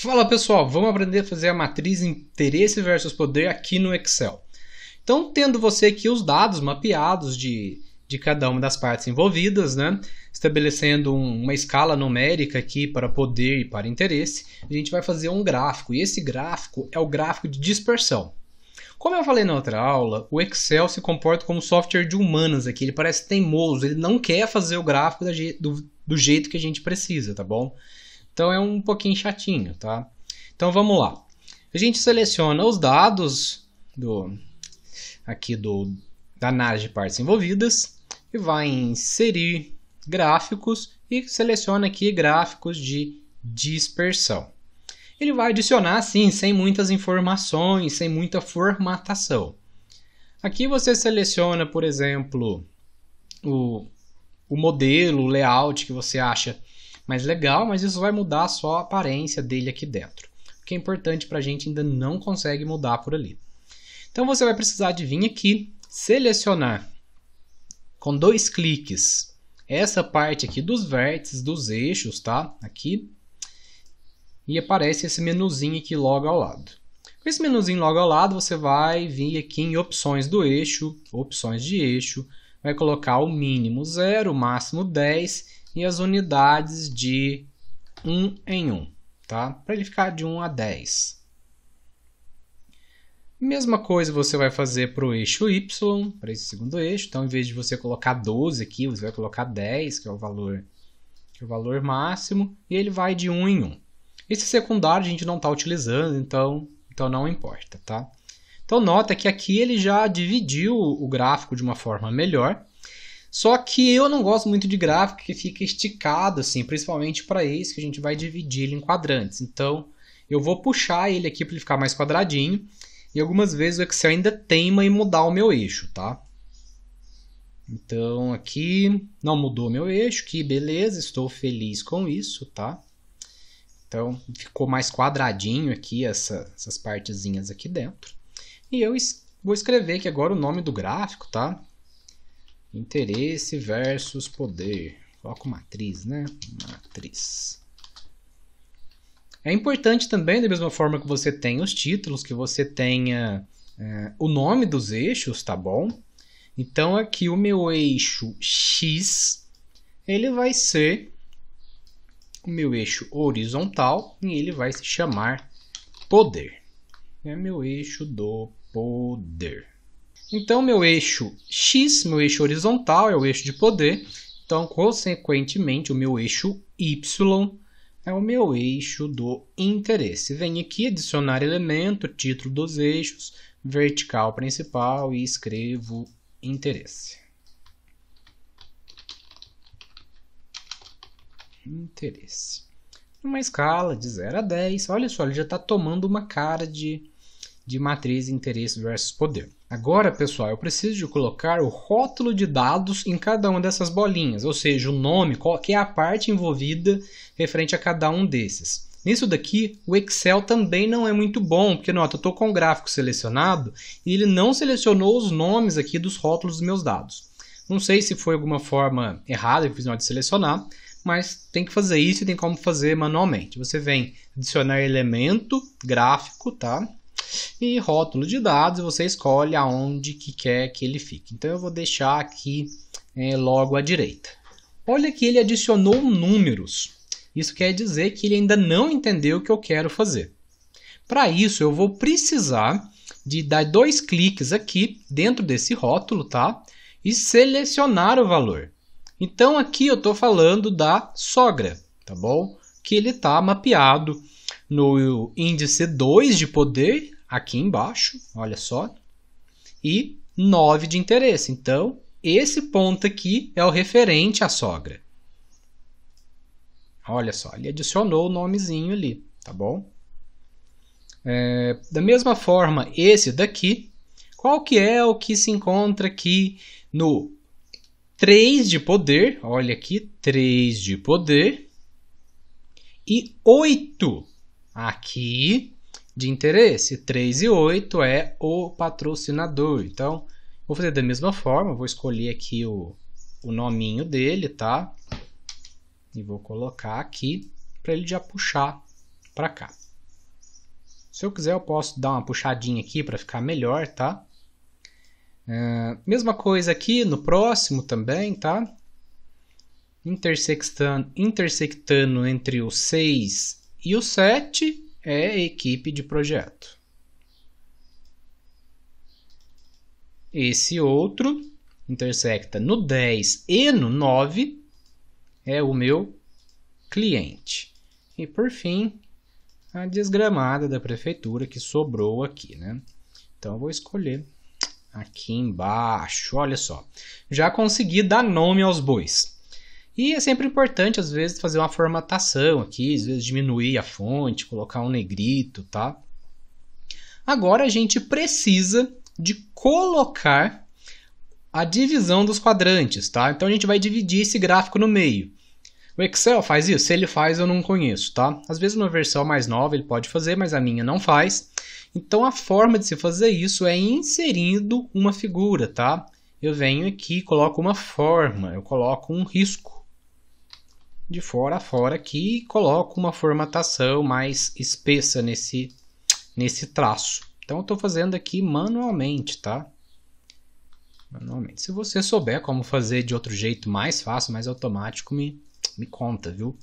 Fala pessoal, vamos aprender a fazer a matriz interesse versus poder aqui no Excel. Então, tendo você aqui os dados mapeados de, de cada uma das partes envolvidas, né? estabelecendo um, uma escala numérica aqui para poder e para interesse, a gente vai fazer um gráfico, e esse gráfico é o gráfico de dispersão. Como eu falei na outra aula, o Excel se comporta como software de humanas aqui, ele parece teimoso, ele não quer fazer o gráfico da, do, do jeito que a gente precisa, tá bom? Então é um pouquinho chatinho, tá? Então vamos lá. A gente seleciona os dados do aqui do da análise de partes envolvidas e vai em inserir gráficos e seleciona aqui gráficos de dispersão. Ele vai adicionar assim sem muitas informações, sem muita formatação. Aqui você seleciona, por exemplo, o, o modelo, o layout que você acha mais legal, mas isso vai mudar só a aparência dele aqui dentro. O que é importante para a gente ainda não consegue mudar por ali. Então você vai precisar de vir aqui, selecionar com dois cliques essa parte aqui dos vértices, dos eixos, tá? Aqui. E aparece esse menuzinho aqui logo ao lado. Com esse menuzinho logo ao lado, você vai vir aqui em opções do eixo, opções de eixo, vai colocar o mínimo 0, o máximo 10 e as unidades de 1 em 1, tá? Para ele ficar de 1 a 10. Mesma coisa você vai fazer para o eixo Y, para esse segundo eixo. Então, em vez de você colocar 12 aqui, você vai colocar 10, que é o valor, que é o valor máximo, e ele vai de 1 em 1. Esse secundário a gente não está utilizando, então, então não importa, tá? Então, nota que aqui ele já dividiu o gráfico de uma forma melhor. Só que eu não gosto muito de gráfico que fica esticado, assim, principalmente para esse que a gente vai dividir ele em quadrantes. Então, eu vou puxar ele aqui para ele ficar mais quadradinho. E algumas vezes o Excel ainda teima em mudar o meu eixo, tá? Então, aqui não mudou meu eixo, que beleza, estou feliz com isso, tá? Então, ficou mais quadradinho aqui essa, essas partezinhas aqui dentro. E eu es vou escrever aqui agora o nome do gráfico, tá? Interesse versus poder. Coloco matriz, né? Matriz. É importante também, da mesma forma que você tem os títulos, que você tenha é, o nome dos eixos, tá bom? Então aqui o meu eixo X, ele vai ser o meu eixo horizontal e ele vai se chamar poder. É meu eixo do poder. Então, meu eixo X, meu eixo horizontal, é o eixo de poder. Então, consequentemente, o meu eixo Y é o meu eixo do interesse. Venho aqui adicionar elemento, título dos eixos, vertical principal e escrevo interesse. Interesse. Uma escala de 0 a 10. Olha só, ele já está tomando uma cara de de matriz interesse versus poder. Agora, pessoal, eu preciso de colocar o rótulo de dados em cada uma dessas bolinhas, ou seja, o nome, qual que é a parte envolvida referente a cada um desses. Nisso daqui, o Excel também não é muito bom, porque nota, eu estou com o gráfico selecionado e ele não selecionou os nomes aqui dos rótulos dos meus dados. Não sei se foi alguma forma errada que eu fiz na hora de selecionar, mas tem que fazer isso e tem como fazer manualmente. Você vem adicionar elemento gráfico, tá? E rótulo de dados, você escolhe aonde que quer que ele fique. Então eu vou deixar aqui é, logo à direita. Olha que ele adicionou números. Isso quer dizer que ele ainda não entendeu o que eu quero fazer. Para isso, eu vou precisar de dar dois cliques aqui dentro desse rótulo, tá? E selecionar o valor. Então aqui eu estou falando da sogra, tá bom? Que ele está mapeado no índice 2 de poder, aqui embaixo, olha só, e 9 de interesse. Então, esse ponto aqui é o referente à sogra. Olha só, ele adicionou o nomezinho ali, tá bom? É, da mesma forma, esse daqui, qual que é o que se encontra aqui no 3 de poder? Olha aqui, 3 de poder e 8 aqui de interesse. 3 e 8 é o patrocinador. Então, vou fazer da mesma forma, vou escolher aqui o, o nominho dele, tá? E vou colocar aqui para ele já puxar para cá. Se eu quiser, eu posso dar uma puxadinha aqui para ficar melhor, tá? Uh, mesma coisa aqui no próximo também, tá? Intersectando, intersectando entre o 6 e o 7 é equipe de projeto. Esse outro intersecta no 10 e no 9 é o meu cliente. E por fim, a desgramada da prefeitura que sobrou aqui, né? Então eu vou escolher aqui embaixo, olha só. Já consegui dar nome aos bois. E é sempre importante, às vezes, fazer uma formatação aqui, às vezes diminuir a fonte, colocar um negrito, tá? Agora a gente precisa de colocar a divisão dos quadrantes, tá? Então a gente vai dividir esse gráfico no meio. O Excel faz isso? Se ele faz, eu não conheço, tá? Às vezes uma versão mais nova ele pode fazer, mas a minha não faz. Então a forma de se fazer isso é inserindo uma figura, tá? Eu venho aqui e coloco uma forma, eu coloco um risco de fora a fora que coloco uma formatação mais espessa nesse, nesse traço. Então eu estou fazendo aqui manualmente, tá? Manualmente. Se você souber como fazer de outro jeito mais fácil, mais automático, me, me conta, viu?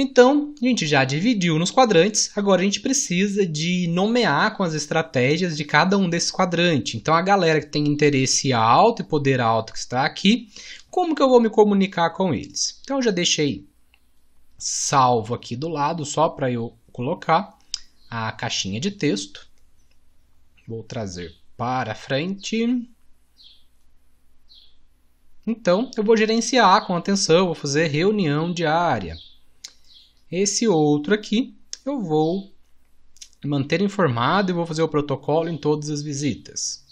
Então, a gente já dividiu nos quadrantes, agora a gente precisa de nomear com as estratégias de cada um desses quadrantes. Então, a galera que tem interesse alto e poder alto que está aqui como que eu vou me comunicar com eles? Então, eu já deixei salvo aqui do lado, só para eu colocar a caixinha de texto. Vou trazer para frente. Então, eu vou gerenciar com atenção, vou fazer reunião diária. Esse outro aqui, eu vou manter informado e vou fazer o protocolo em todas as visitas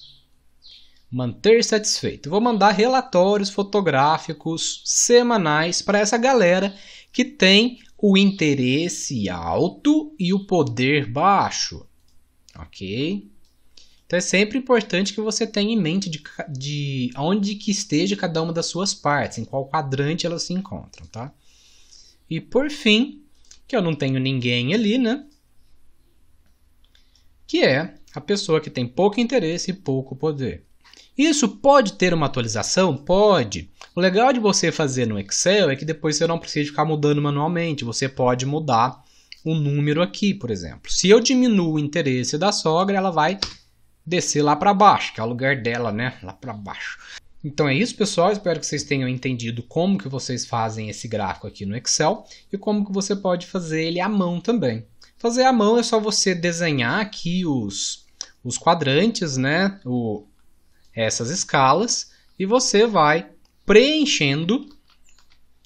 manter satisfeito. Vou mandar relatórios fotográficos semanais para essa galera que tem o interesse alto e o poder baixo. Ok? Então é sempre importante que você tenha em mente de, de onde que esteja cada uma das suas partes, em qual quadrante elas se encontram, tá? E por fim, que eu não tenho ninguém ali, né? Que é a pessoa que tem pouco interesse e pouco poder. Isso pode ter uma atualização? Pode. O legal de você fazer no Excel é que depois você não precisa ficar mudando manualmente, você pode mudar o número aqui, por exemplo. Se eu diminuo o interesse da sogra, ela vai descer lá para baixo, que é o lugar dela, né? Lá para baixo. Então é isso, pessoal. Espero que vocês tenham entendido como que vocês fazem esse gráfico aqui no Excel e como que você pode fazer ele à mão também. Fazer à mão é só você desenhar aqui os, os quadrantes, né? O, essas escalas e você vai preenchendo,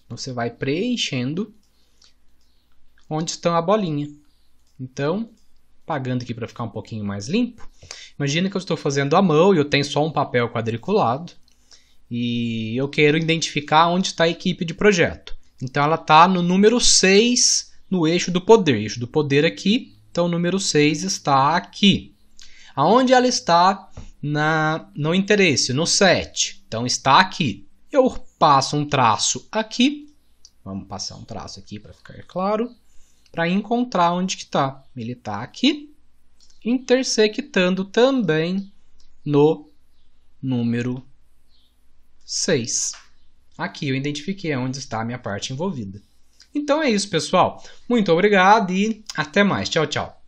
você vai preenchendo onde estão a bolinha. Então, pagando aqui para ficar um pouquinho mais limpo, imagina que eu estou fazendo à mão e eu tenho só um papel quadriculado e eu quero identificar onde está a equipe de projeto. Então ela está no número 6 no eixo do poder. Eixo do poder aqui, então o número 6 está aqui. Aonde ela está na, no interesse, no set. Então está aqui. Eu passo um traço aqui. Vamos passar um traço aqui para ficar claro. Para encontrar onde que está. Ele está aqui. Intersectando também no número 6. Aqui eu identifiquei onde está a minha parte envolvida. Então é isso, pessoal. Muito obrigado e até mais. Tchau, tchau.